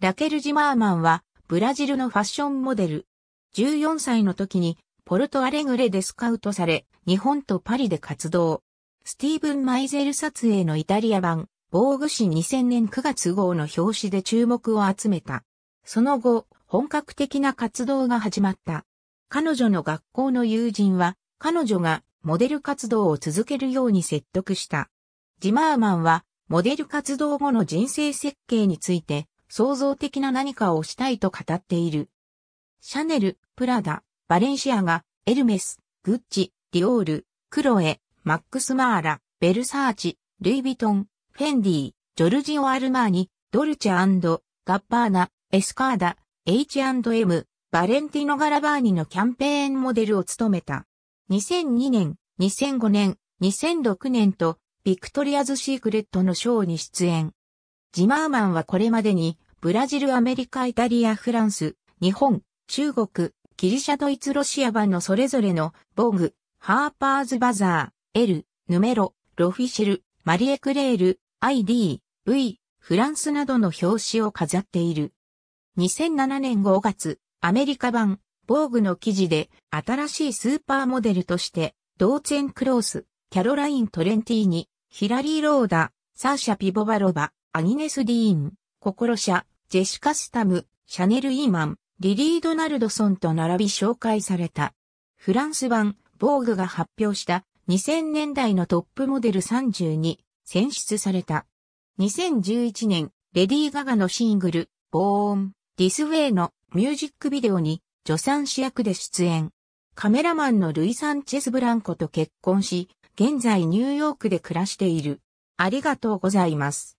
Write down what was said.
ラケル・ジマーマンは、ブラジルのファッションモデル。14歳の時に、ポルトアレグレでスカウトされ、日本とパリで活動。スティーブン・マイゼル撮影のイタリア版、防具誌2000年9月号の表紙で注目を集めた。その後、本格的な活動が始まった。彼女の学校の友人は、彼女がモデル活動を続けるように説得した。ジマーマンは、モデル活動後の人生設計について、創造的な何かをしたいと語っている。シャネル、プラダ、バレンシアガ、エルメス、グッチ、ディオール、クロエ、マックス・マーラ、ベルサーチ、ルイ・ヴィトン、フェンディ、ジョルジオ・アルマーニ、ドルチェガッパーナ、エスカーダ、H&M、バレンティノ・ガラバーニのキャンペーンモデルを務めた。2002年、2005年、2006年と、ビクトリアズ・シークレットのショーに出演。ジマーマンはこれまでに、ブラジル、アメリカ、イタリア、フランス、日本、中国、ギリシャ、ドイツ、ロシア版のそれぞれの、ボーグ、ハーパーズバザー、エル、ヌメロ、ロフィシル、マリエクレール、ID、V、フランスなどの表紙を飾っている。2007年5月、アメリカ版、ボーグの記事で、新しいスーパーモデルとして、ドーツェン・クロース、キャロライン・トレンティーニ、ヒラリー・ローダ、サーシャ・ピボバロバ、アニネス・ディーン、ココロシャ、ジェシカ・スタム、シャネル・イーマン、リリー・ドナルドソンと並び紹介された。フランス版、ボーグが発表した2000年代のトップモデル30に選出された。2011年、レディー・ガガのシングル、ボーン、ディスウェイのミュージックビデオに助産師役で出演。カメラマンのルイ・サンチェス・ブランコと結婚し、現在ニューヨークで暮らしている。ありがとうございます。